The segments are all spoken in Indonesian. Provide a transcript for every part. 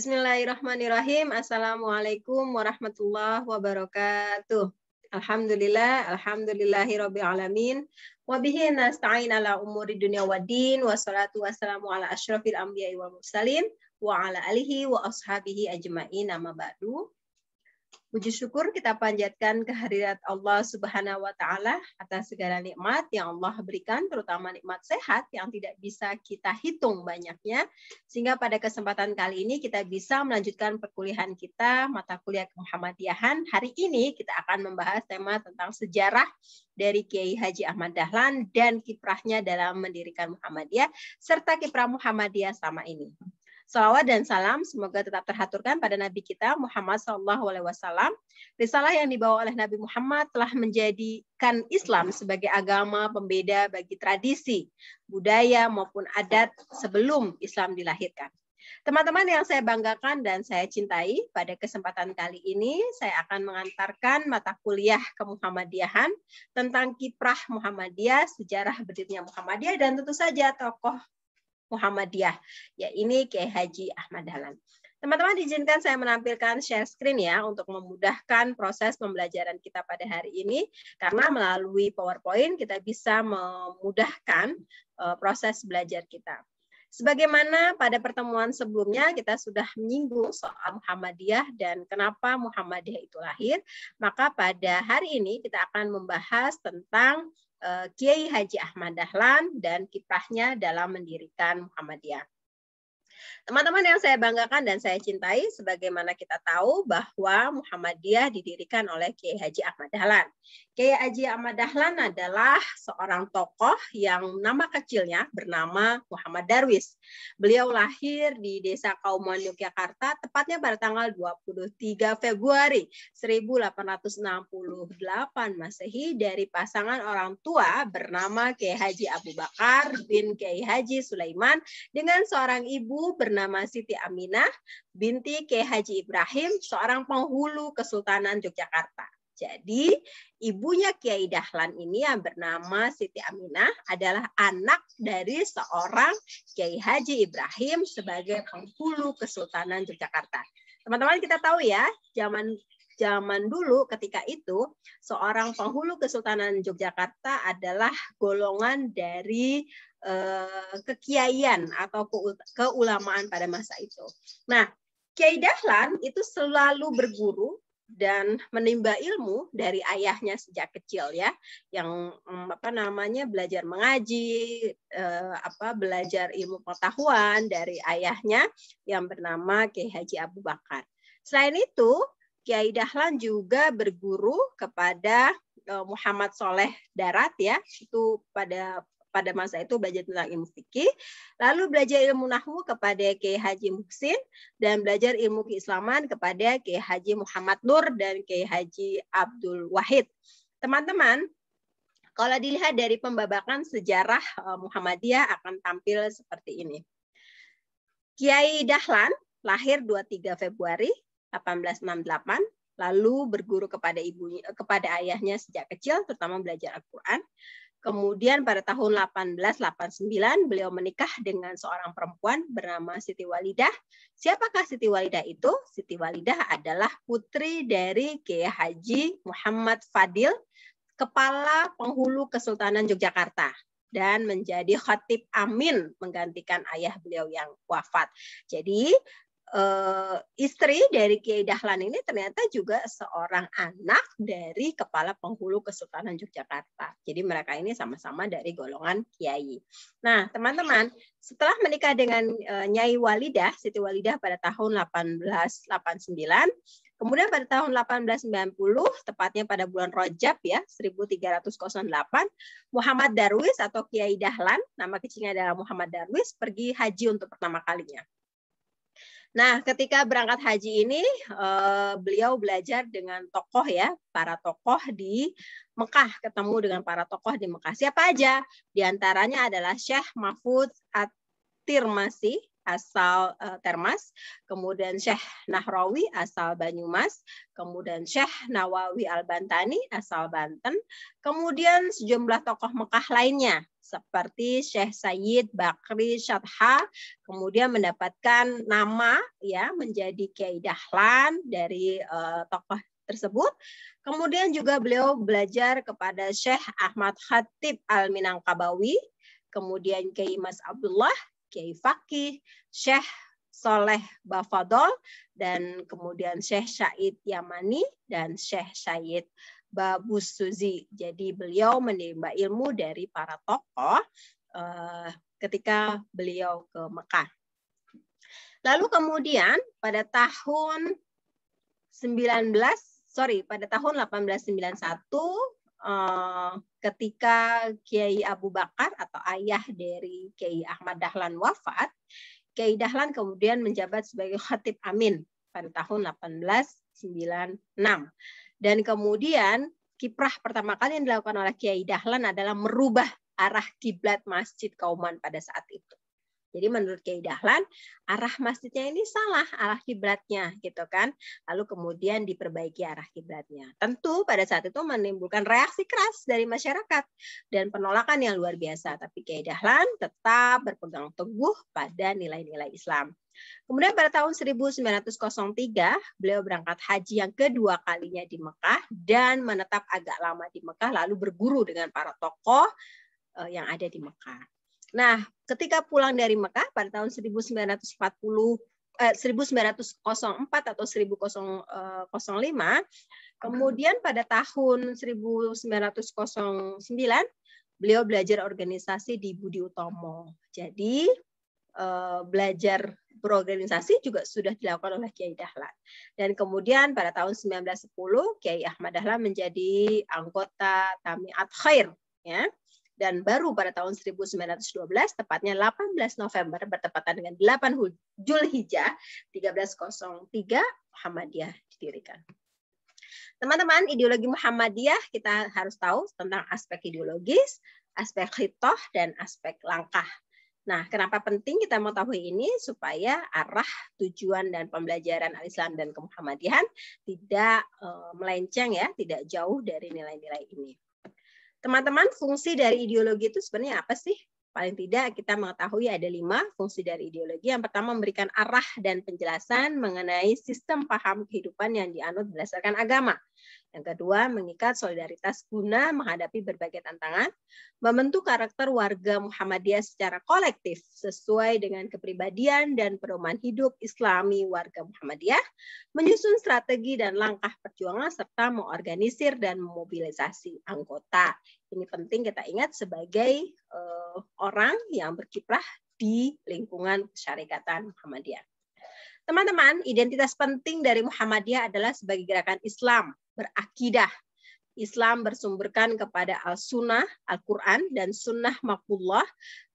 Bismillahirrahmanirrahim. Assalamualaikum warahmatullahi wabarakatuh. Alhamdulillah, alhamdulillahi rabbil alamin. Wa bihi nasta'in ala umuri dunia wa din. Wassalatu wassalamu ala ashrafil anbiya wal mursalin. Wa ala alihi wa ashabihi ajma'in amma ba'du. Puji syukur kita panjatkan kehadirat Allah Subhanahu wa taala atas segala nikmat yang Allah berikan, terutama nikmat sehat yang tidak bisa kita hitung banyaknya. Sehingga pada kesempatan kali ini kita bisa melanjutkan perkuliahan kita mata kuliah Muhammadiyahan. Hari ini kita akan membahas tema tentang sejarah dari Kiai Haji Ahmad Dahlan dan kiprahnya dalam mendirikan Muhammadiyah serta kiprah Muhammadiyah selama ini. Salawat dan salam semoga tetap terhaturkan pada Nabi kita Muhammad SAW. Risalah yang dibawa oleh Nabi Muhammad telah menjadikan Islam sebagai agama pembeda bagi tradisi, budaya maupun adat sebelum Islam dilahirkan. Teman-teman yang saya banggakan dan saya cintai, pada kesempatan kali ini saya akan mengantarkan mata kuliah ke Muhammadiyahan tentang kiprah Muhammadiyah, sejarah berdirinya Muhammadiyah, dan tentu saja tokoh Muhammadiyah. Ya ini Kiai Haji Ahmad Dahlan. Teman-teman diizinkan saya menampilkan share screen ya untuk memudahkan proses pembelajaran kita pada hari ini karena melalui PowerPoint kita bisa memudahkan uh, proses belajar kita. Sebagaimana pada pertemuan sebelumnya kita sudah menyinggung soal Muhammadiyah dan kenapa Muhammadiyah itu lahir, maka pada hari ini kita akan membahas tentang Eh, Kiai Haji Ahmad Dahlan dan kiprahnya dalam mendirikan Muhammadiyah. Teman-teman yang saya banggakan dan saya cintai, sebagaimana kita tahu bahwa Muhammadiyah didirikan oleh Kiai Haji Ahmad Dahlan. Kiai Haji Ahmad Dahlan adalah seorang tokoh yang nama kecilnya bernama Muhammad Darwis. Beliau lahir di desa Kauman, Yogyakarta, tepatnya pada tanggal 23 Februari 1868 Masehi dari pasangan orang tua bernama Kiai Haji Abu Bakar bin Kiai Haji Sulaiman dengan seorang ibu bernama Siti Aminah binti K. Haji Ibrahim, seorang penghulu Kesultanan Yogyakarta. Jadi ibunya Kiai Dahlan ini yang bernama Siti Aminah adalah anak dari seorang Kiai Haji Ibrahim sebagai penghulu Kesultanan Yogyakarta. Teman-teman kita tahu ya, zaman zaman dulu ketika itu seorang penghulu Kesultanan Yogyakarta adalah golongan dari Eh, kekiaian atau keulamaan pada masa itu. Nah, Kiai Dahlan itu selalu berguru dan menimba ilmu dari ayahnya sejak kecil ya yang mm, apa namanya belajar mengaji eh, apa belajar ilmu pengetahuan dari ayahnya yang bernama Kiai Haji Abu Bakar. Selain itu, Kiai Dahlan juga berguru kepada eh, Muhammad Soleh Darat ya itu pada pada masa itu belajar tentang ilmu fikih, lalu belajar ilmu nahwu kepada Kiai Haji Muhsin dan belajar ilmu keislaman kepada Kiai Haji Muhammad Nur dan Kiai Haji Abdul Wahid. Teman-teman, kalau dilihat dari pembabakan sejarah eh, Muhammadiyah akan tampil seperti ini. Kiai Dahlan lahir 23 Februari 1868 lalu berguru kepada ibunya kepada ayahnya sejak kecil terutama belajar Al-Qur'an. Kemudian pada tahun 1889 beliau menikah dengan seorang perempuan bernama Siti Walidah. Siapakah Siti Walidah itu? Siti Walidah adalah putri dari Kiai Haji Muhammad Fadil, kepala penghulu Kesultanan Yogyakarta dan menjadi khatib amin menggantikan ayah beliau yang wafat. Jadi uh, istri dari Kiai Dahlan ini ternyata juga seorang anak dari kepala penghulu Kesultanan Yogyakarta. Jadi mereka ini sama-sama dari golongan kiai. Nah, teman-teman, setelah menikah dengan uh, Nyai Walidah, Siti Walidah pada tahun 1889, Kemudian pada tahun 1890, tepatnya pada bulan Rojab ya, 1308, Muhammad Darwis atau Kiai Dahlan, nama kecilnya adalah Muhammad Darwis, pergi haji untuk pertama kalinya. Nah, ketika berangkat haji ini eh, beliau belajar dengan tokoh ya, para tokoh di Mekah, ketemu dengan para tokoh di Mekah. Siapa aja? Di antaranya adalah Syekh Mahfud at tirmasih asal uh, Termas, kemudian Syekh Nahrawi asal Banyumas, kemudian Syekh Nawawi Al-Bantani asal Banten, kemudian sejumlah tokoh Mekah lainnya seperti Syekh Sayyid Bakri Syadha, kemudian mendapatkan nama ya menjadi Kiai Dahlan dari uh, tokoh tersebut. Kemudian juga beliau belajar kepada Syekh Ahmad Khatib Al-Minangkabawi, kemudian Kiai Mas Abdullah, Kiai Fakih, Syekh Soleh Bafadol, dan kemudian Syekh Syahid Yamani dan Syekh Syahid Babu Suzi. Jadi beliau menimba ilmu dari para tokoh eh, ketika beliau ke Mekah. Lalu kemudian pada tahun 19 sorry pada tahun 1891 Eh, ketika Kiai Abu Bakar atau ayah dari Kiai Ahmad Dahlan wafat, Kiai Dahlan kemudian menjabat sebagai Khatib Amin pada tahun 1896. Dan kemudian kiprah pertama kali yang dilakukan oleh Kiai Dahlan adalah merubah arah kiblat Masjid Kauman pada saat itu. Jadi menurut Kiai Dahlan, arah masjidnya ini salah arah kiblatnya gitu kan. Lalu kemudian diperbaiki arah kiblatnya. Tentu pada saat itu menimbulkan reaksi keras dari masyarakat dan penolakan yang luar biasa. Tapi Kiai Dahlan tetap berpegang teguh pada nilai-nilai Islam. Kemudian pada tahun 1903, beliau berangkat haji yang kedua kalinya di Mekah dan menetap agak lama di Mekah lalu berguru dengan para tokoh eh, yang ada di Mekah. Nah, ketika pulang dari Mekah pada tahun 1940 eh, 1904 atau 1005, eh, kemudian pada tahun 1909 beliau belajar organisasi di Budi Utomo. Jadi eh, belajar berorganisasi juga sudah dilakukan oleh Kiai Dahlan. Dan kemudian pada tahun 1910 Kiai Ahmad Dahlan menjadi anggota Tamiat Khair ya dan baru pada tahun 1912 tepatnya 18 November bertepatan dengan 8 Julhijjah 1303 Muhammadiyah didirikan. Teman-teman, ideologi Muhammadiyah kita harus tahu tentang aspek ideologis, aspek hitoh, dan aspek langkah. Nah, kenapa penting kita mengetahui ini supaya arah tujuan dan pembelajaran al-Islam dan kemuhammadihan tidak eh, melenceng ya, tidak jauh dari nilai-nilai ini. Teman-teman, fungsi dari ideologi itu sebenarnya apa sih? Paling tidak kita mengetahui ada lima fungsi dari ideologi. Yang pertama memberikan arah dan penjelasan mengenai sistem paham kehidupan yang dianut berdasarkan agama. Yang kedua, mengikat solidaritas guna menghadapi berbagai tantangan, membentuk karakter warga Muhammadiyah secara kolektif sesuai dengan kepribadian dan pedoman hidup Islami warga Muhammadiyah, menyusun strategi dan langkah perjuangan serta mengorganisir dan memobilisasi anggota. Ini penting kita ingat sebagai uh, orang yang berkiprah di lingkungan syarikatan Muhammadiyah. Teman-teman, identitas penting dari Muhammadiyah adalah sebagai gerakan Islam berakidah. Islam bersumberkan kepada Al-Sunnah, Al-Quran, dan Sunnah Makullah.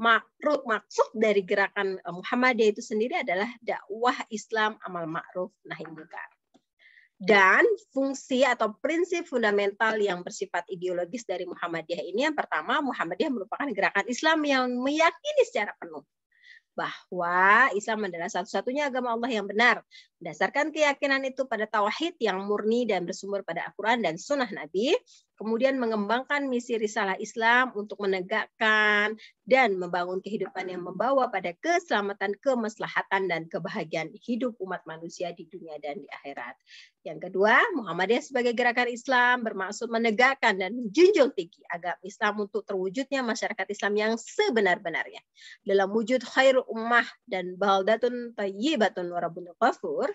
Makruf, maksud dari gerakan eh, Muhammadiyah itu sendiri adalah dakwah Islam amal ma'ruf nahi munkar dan fungsi atau prinsip fundamental yang bersifat ideologis dari Muhammadiyah ini yang pertama Muhammadiyah merupakan gerakan Islam yang meyakini secara penuh bahwa Islam adalah satu-satunya agama Allah yang benar berdasarkan keyakinan itu pada tauhid yang murni dan bersumber pada Al-Qur'an dan sunnah Nabi kemudian mengembangkan misi risalah Islam untuk menegakkan dan membangun kehidupan yang membawa pada keselamatan, kemaslahatan, dan kebahagiaan hidup umat manusia di dunia dan di akhirat. Yang kedua, Muhammadiyah sebagai gerakan Islam bermaksud menegakkan dan menjunjung tinggi agar Islam untuk terwujudnya masyarakat Islam yang sebenar-benarnya. Dalam wujud khair ummah dan baldatun tayyibatun warabun ghafur.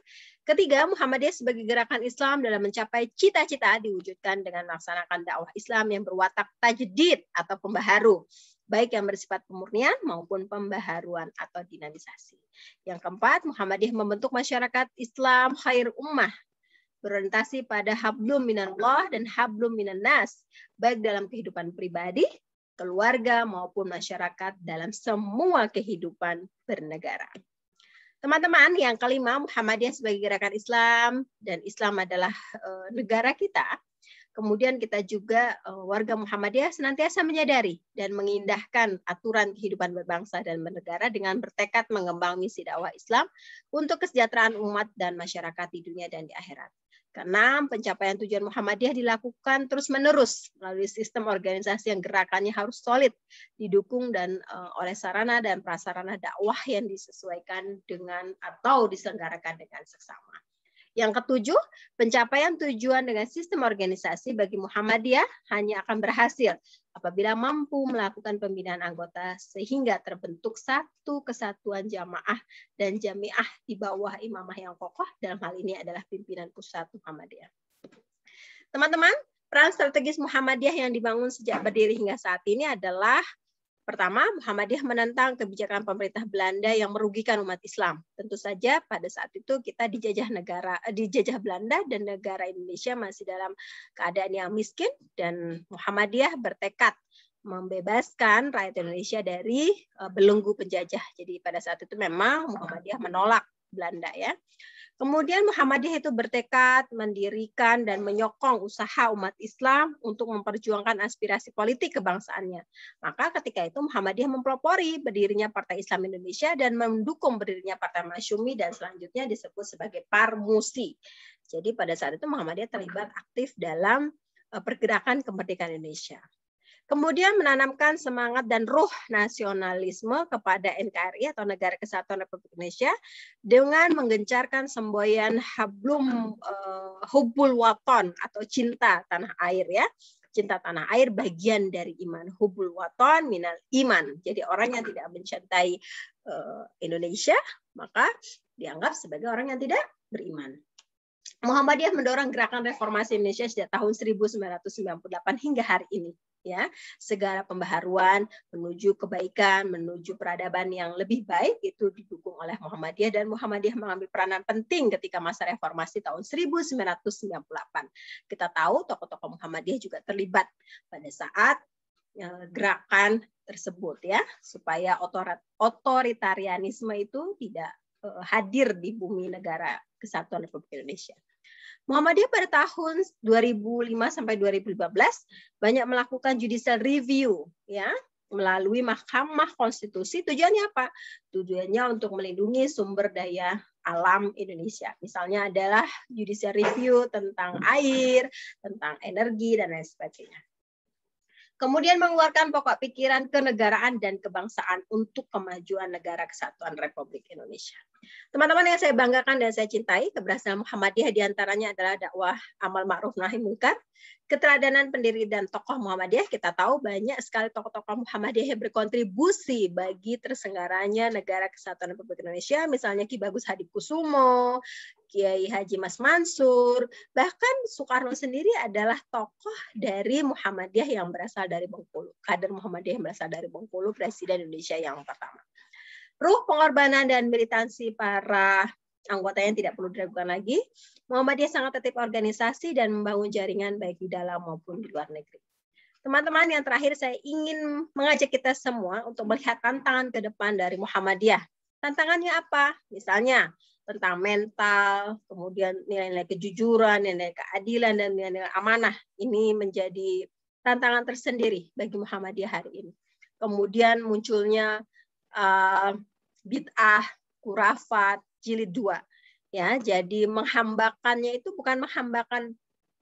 Ketiga, Muhammadiyah sebagai gerakan Islam dalam mencapai cita-cita diwujudkan dengan melaksanakan dakwah Islam yang berwatak tajdid atau pembaharu, baik yang bersifat pemurnian maupun pembaharuan atau dinamisasi. Yang keempat, Muhammadiyah membentuk masyarakat Islam khair ummah berorientasi pada hablum minallah dan hablum minannas, baik dalam kehidupan pribadi, keluarga maupun masyarakat dalam semua kehidupan bernegara. Teman-teman, yang kelima Muhammadiyah sebagai gerakan Islam dan Islam adalah eh, negara kita Kemudian kita juga eh, warga Muhammadiyah senantiasa menyadari dan mengindahkan aturan kehidupan berbangsa dan bernegara dengan bertekad mengembang misi dakwah Islam untuk kesejahteraan umat dan masyarakat di dunia dan di akhirat. Keenam, pencapaian tujuan Muhammadiyah dilakukan terus-menerus melalui sistem organisasi yang gerakannya harus solid, didukung dan uh, oleh sarana dan prasarana dakwah yang disesuaikan dengan atau diselenggarakan dengan seksama. Yang ketujuh, pencapaian tujuan dengan sistem organisasi bagi Muhammadiyah hanya akan berhasil apabila mampu melakukan pembinaan anggota sehingga terbentuk satu kesatuan jamaah dan jamiah di bawah imamah yang kokoh dalam hal ini adalah pimpinan pusat Muhammadiyah. Teman-teman, peran strategis Muhammadiyah yang dibangun sejak berdiri hingga saat ini adalah Pertama, Muhammadiyah menentang kebijakan pemerintah Belanda yang merugikan umat Islam. Tentu saja pada saat itu kita dijajah negara eh, dijajah Belanda dan negara Indonesia masih dalam keadaan yang miskin dan Muhammadiyah bertekad membebaskan rakyat Indonesia dari eh, belenggu penjajah. Jadi pada saat itu memang Muhammadiyah menolak Belanda ya. Kemudian Muhammadiyah itu bertekad mendirikan dan menyokong usaha umat Islam untuk memperjuangkan aspirasi politik kebangsaannya. Maka ketika itu Muhammadiyah mempelopori berdirinya Partai Islam Indonesia dan mendukung berdirinya Partai Masyumi dan selanjutnya disebut sebagai Parmusi. Jadi pada saat itu Muhammadiyah terlibat aktif dalam eh, pergerakan kemerdekaan Indonesia. Kemudian menanamkan semangat dan ruh nasionalisme kepada NKRI atau Negara Kesatuan Republik Indonesia dengan menggencarkan semboyan hablum uh, hubul waton atau cinta tanah air ya cinta tanah air bagian dari iman hubul waton minal iman jadi orang yang tidak mencintai uh, Indonesia maka dianggap sebagai orang yang tidak beriman Muhammadiyah mendorong gerakan reformasi Indonesia sejak tahun 1998 hingga hari ini ya segala pembaharuan menuju kebaikan menuju peradaban yang lebih baik itu didukung oleh Muhammadiyah dan Muhammadiyah mengambil peranan penting ketika masa reformasi tahun 1998 kita tahu tokoh-tokoh Muhammadiyah juga terlibat pada saat ya, gerakan tersebut ya supaya otorat otoritarianisme itu tidak eh, hadir di bumi negara kesatuan Republik Indonesia. Muhammadiyah pada tahun 2005 sampai 2015 banyak melakukan judicial review ya melalui Mahkamah Konstitusi. Tujuannya apa? Tujuannya untuk melindungi sumber daya alam Indonesia. Misalnya adalah judicial review tentang air, tentang energi dan lain sebagainya. Kemudian mengeluarkan pokok pikiran kenegaraan dan kebangsaan untuk kemajuan negara kesatuan Republik Indonesia. Teman-teman yang saya banggakan dan saya cintai, keberhasilan Muhammadiyah diantaranya adalah dakwah amal ma'ruf nahi mungkar, keteladanan pendiri dan tokoh Muhammadiyah. Kita tahu banyak sekali tokoh-tokoh Muhammadiyah yang berkontribusi bagi tersenggaranya negara kesatuan Republik Indonesia, misalnya Ki Bagus Hadi Kusumo, Kiai Haji Mas Mansur, bahkan Soekarno sendiri adalah tokoh dari Muhammadiyah yang berasal dari Bengkulu, kader Muhammadiyah yang berasal dari Bengkulu, Presiden Indonesia yang pertama ruh pengorbanan dan militansi para anggota yang tidak perlu diragukan lagi. Muhammadiyah sangat tetap organisasi dan membangun jaringan baik di dalam maupun di luar negeri. Teman-teman, yang terakhir saya ingin mengajak kita semua untuk melihat tantangan ke depan dari Muhammadiyah. Tantangannya apa? Misalnya tentang mental, kemudian nilai-nilai kejujuran, nilai keadilan, dan nilai-nilai amanah. Ini menjadi tantangan tersendiri bagi Muhammadiyah hari ini. Kemudian munculnya uh, bid'ah, kurafat, jilid dua. Ya, jadi menghambakannya itu bukan menghambakan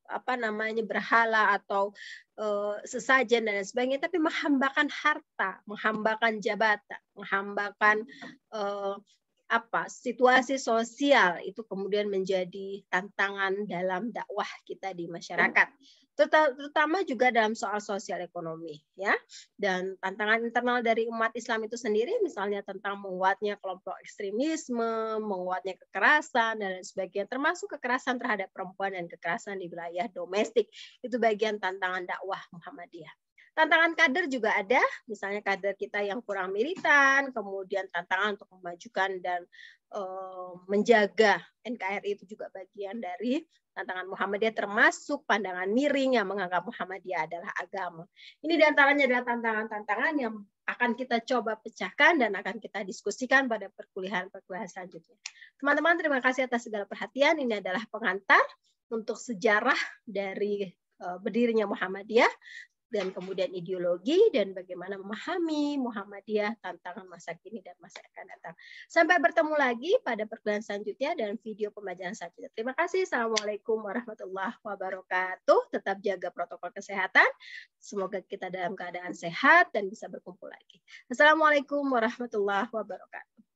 apa namanya berhala atau uh, sesajen dan sebagainya, tapi menghambakan harta, menghambakan jabatan, menghambakan uh, apa situasi sosial itu kemudian menjadi tantangan dalam dakwah kita di masyarakat terutama juga dalam soal sosial ekonomi ya dan tantangan internal dari umat Islam itu sendiri misalnya tentang menguatnya kelompok ekstremisme menguatnya kekerasan dan sebagainya termasuk kekerasan terhadap perempuan dan kekerasan di wilayah domestik itu bagian tantangan dakwah Muhammadiyah Tantangan kader juga ada, misalnya kader kita yang kurang militan, kemudian tantangan untuk memajukan dan e, menjaga NKRI itu juga bagian dari tantangan Muhammadiyah termasuk pandangan miring yang menganggap Muhammadiyah adalah agama. Ini diantaranya adalah tantangan-tantangan yang akan kita coba pecahkan dan akan kita diskusikan pada perkuliahan-perkuliahan selanjutnya. Teman-teman, terima kasih atas segala perhatian. Ini adalah pengantar untuk sejarah dari eh, berdirinya Muhammadiyah dan kemudian ideologi dan bagaimana memahami Muhammadiyah tantangan masa kini dan masa akan datang. Sampai bertemu lagi pada perkuliahan selanjutnya dan video pembelajaran selanjutnya. Terima kasih. Assalamualaikum warahmatullahi wabarakatuh. Tetap jaga protokol kesehatan. Semoga kita dalam keadaan sehat dan bisa berkumpul lagi. Assalamualaikum warahmatullahi wabarakatuh.